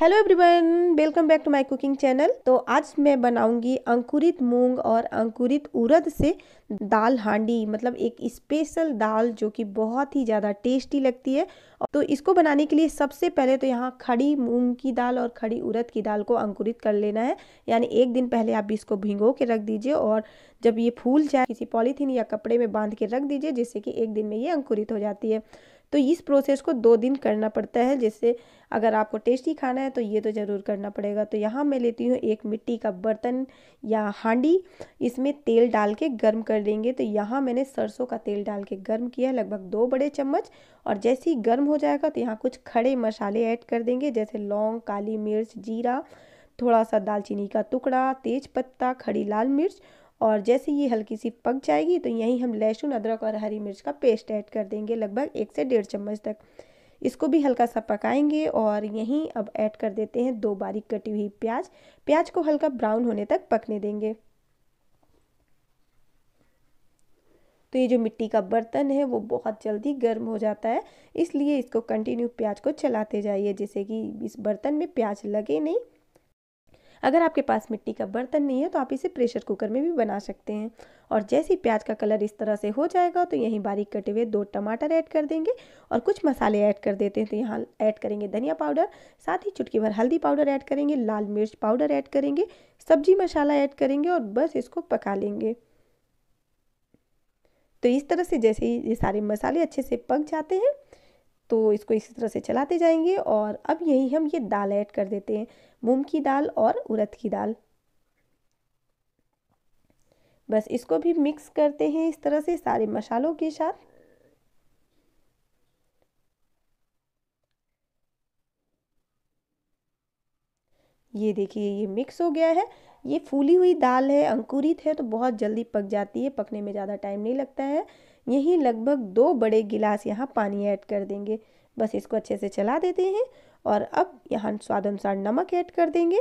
hello everyone welcome back to my cooking channel तो आज मैं बनाऊंगी अंकुरित मूंग और अंकुरित उड़द से दाल हांडी मतलब एक स्पेशल दाल जो कि बहुत ही ज़्यादा टेस्टी लगती है तो इसको बनाने के लिए सबसे पहले तो यहाँ खड़ी मूंग की दाल और खड़ी उड़द की दाल को अंकुरित कर लेना है यानी एक दिन पहले आप इसको भिंगो के रख दीजिए और जब ये फूल जाए किसी पॉलीथीन या कपड़े में बांध के रख दीजिए जिससे कि एक दिन में ये अंकुरित हो जाती है तो इस प्रोसेस को दो दिन करना पड़ता है जैसे अगर आपको टेस्टी खाना है तो ये तो ज़रूर करना पड़ेगा तो यहाँ मैं लेती हूँ एक मिट्टी का बर्तन या हांडी इसमें तेल डाल के गर्म कर देंगे तो यहाँ मैंने सरसों का तेल डाल के गर्म किया है लगभग दो बड़े चम्मच और जैसे ही गर्म हो जाएगा तो यहाँ कुछ खड़े मसाले ऐड कर देंगे जैसे लौंग काली मिर्च जीरा थोड़ा सा दालचीनी का टुकड़ा तेज पत्ता खड़ी लाल मिर्च और जैसे ये हल्की सी पक जाएगी तो यहीं हम लहसुन अदरक और हरी मिर्च का पेस्ट ऐड कर देंगे लगभग एक से डेढ़ चम्मच तक इसको भी हल्का सा पकाएंगे और यहीं अब ऐड कर देते हैं दो बारीक कटी हुई प्याज प्याज को हल्का ब्राउन होने तक पकने देंगे तो ये जो मिट्टी का बर्तन है वो बहुत जल्दी गर्म हो जाता है इसलिए इसको कंटिन्यू प्याज को चलाते जाइए जैसे कि इस बर्तन में प्याज लगे नहीं अगर आपके पास मिट्टी का बर्तन नहीं है तो आप इसे प्रेशर कुकर में भी बना सकते हैं और जैसे ही प्याज का कलर इस तरह से हो जाएगा तो यहीं बारीक कटे हुए दो टमाटर ऐड कर देंगे और कुछ मसाले ऐड कर देते हैं तो यहाँ ऐड करेंगे धनिया पाउडर साथ ही चुटकी भर हल्दी पाउडर ऐड करेंगे लाल मिर्च पाउडर ऐड करेंगे सब्जी मसाला ऐड करेंगे और बस इसको पका लेंगे तो इस तरह से जैसे ही ये सारे मसाले अच्छे से पक जाते हैं तो इसको इसी तरह से चलाते जाएंगे और अब यही हम ये दाल ऐड कर देते हैं मूंग की दाल और उड़द की दाल बस इसको भी मिक्स करते हैं इस तरह से सारे मसालों के साथ ये देखिए ये मिक्स हो गया है ये फूली हुई दाल है अंकुरित है तो बहुत जल्दी पक जाती है पकने में ज़्यादा टाइम नहीं लगता है यही लगभग दो बड़े गिलास यहाँ पानी ऐड कर देंगे बस इसको अच्छे से चला देते हैं और अब यहाँ स्वाद अनुसार नमक ऐड कर देंगे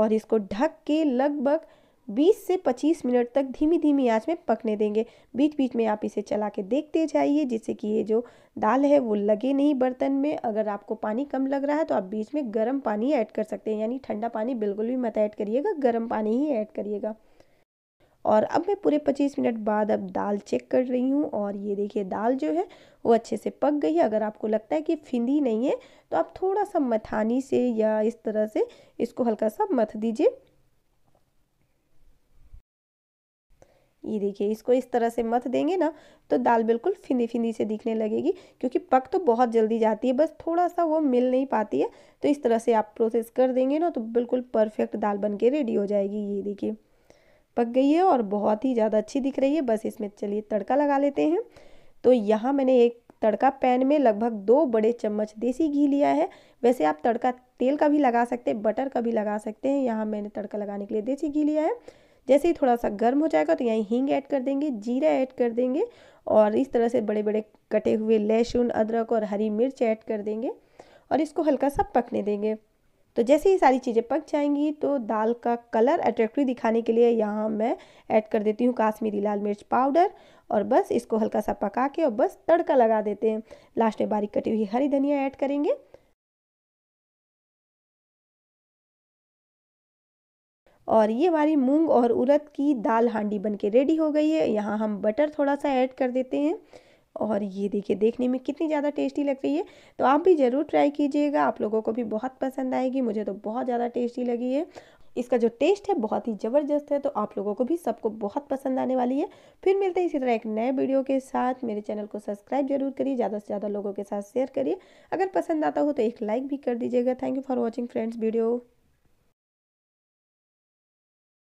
और इसको ढक के लगभग 20 से 25 मिनट तक धीमी धीमी आंच में पकने देंगे बीच बीच में आप इसे चला के देखते जाइए जिससे कि ये जो दाल है वो लगे नहीं बर्तन में अगर आपको पानी कम लग रहा है तो आप बीच में गर्म पानी ऐड कर सकते हैं यानी ठंडा पानी बिल्कुल भी मत ऐड करिएगा गर्म पानी ही ऐड करिएगा और अब मैं पूरे 25 मिनट बाद अब दाल चेक कर रही हूँ और ये देखिए दाल जो है वो अच्छे से पक गई है अगर आपको लगता है कि फिंदी नहीं है तो आप थोड़ा सा मथानी से या इस तरह से इसको हल्का सा मथ दीजिए ये देखिए इसको इस तरह से मत देंगे ना तो दाल बिल्कुल फिंदी फिंदी से दिखने लगेगी क्योंकि पक तो बहुत जल्दी जाती है बस थोड़ा सा वो मिल नहीं पाती है तो इस तरह से आप प्रोसेस कर देंगे ना तो बिल्कुल परफेक्ट दाल बन के रेडी हो जाएगी ये देखिए पक गई है और बहुत ही ज़्यादा अच्छी दिख रही है बस इसमें चलिए तड़का लगा लेते हैं तो यहाँ मैंने एक तड़का पैन में लगभग दो बड़े चम्मच देसी घी लिया है वैसे आप तड़का तेल का भी लगा सकते हैं बटर का भी लगा सकते हैं यहाँ मैंने तड़का लगाने के लिए देसी घी लिया है जैसे ही थोड़ा सा गर्म हो जाएगा तो यहीं हींग ऐड कर देंगे जीरा ऐड कर देंगे और इस तरह से बड़े बड़े कटे हुए लहसुन अदरक और हरी मिर्च ऐड कर देंगे और इसको हल्का सा पकने देंगे तो जैसे ही सारी चीज़ें पक जाएंगी तो दाल का कलर अट्रैक्टिव दिखाने के लिए यहाँ मैं ऐड कर देती हूँ काश्मीरी लाल मिर्च पाउडर और बस इसको हल्का सा पका के और बस तड़का लगा देते हैं लास्ट में बारीक कटी हुई हरी धनिया ऐड करेंगे और ये हमारी मूंग और उड़द की दाल हांडी बनके रेडी हो गई है यहाँ हम बटर थोड़ा सा ऐड कर देते हैं और ये देखिए देखने में कितनी ज़्यादा टेस्टी लग रही है तो आप भी ज़रूर ट्राई कीजिएगा आप लोगों को भी बहुत पसंद आएगी मुझे तो बहुत ज़्यादा टेस्टी लगी है इसका जो टेस्ट है बहुत ही ज़बरदस्त है तो आप लोगों को भी सबको बहुत पसंद आने वाली है फिर मिलते हैं इसी तरह एक नए वीडियो के साथ मेरे चैनल को सब्सक्राइब जरूर करिए ज़्यादा से ज़्यादा लोगों के साथ शेयर करिए अगर पसंद आता हो तो एक लाइक भी कर दीजिएगा thank you for watching friends video